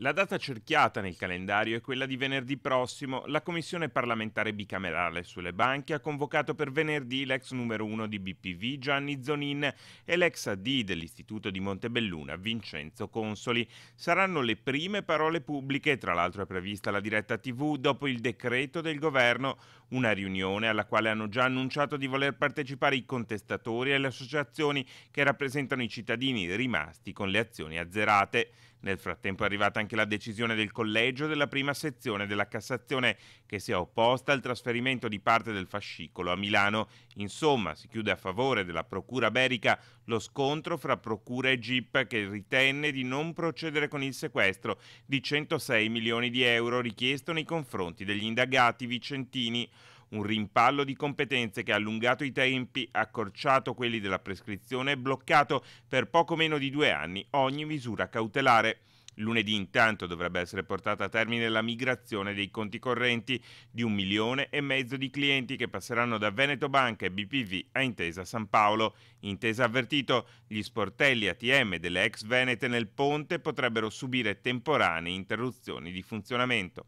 La data cerchiata nel calendario è quella di venerdì prossimo. La Commissione parlamentare bicamerale sulle banche ha convocato per venerdì l'ex numero 1 di BPV Gianni Zonin e l'ex AD dell'Istituto di Montebelluna Vincenzo Consoli. Saranno le prime parole pubbliche, tra l'altro è prevista la diretta TV dopo il decreto del governo, una riunione alla quale hanno già annunciato di voler partecipare i contestatori e le associazioni che rappresentano i cittadini rimasti con le azioni azzerate. Nel frattempo è arrivata anche la decisione del collegio della prima sezione della Cassazione che si è opposta al trasferimento di parte del fascicolo a Milano. Insomma, si chiude a favore della Procura Berica lo scontro fra Procura e GIP che ritenne di non procedere con il sequestro di 106 milioni di euro richiesto nei confronti degli indagati vicentini un rimpallo di competenze che ha allungato i tempi, accorciato quelli della prescrizione e bloccato per poco meno di due anni ogni misura cautelare. Lunedì intanto dovrebbe essere portata a termine la migrazione dei conti correnti di un milione e mezzo di clienti che passeranno da Veneto Banca e BPV a Intesa San Paolo. Intesa avvertito gli sportelli ATM delle ex Venete nel ponte potrebbero subire temporanee interruzioni di funzionamento.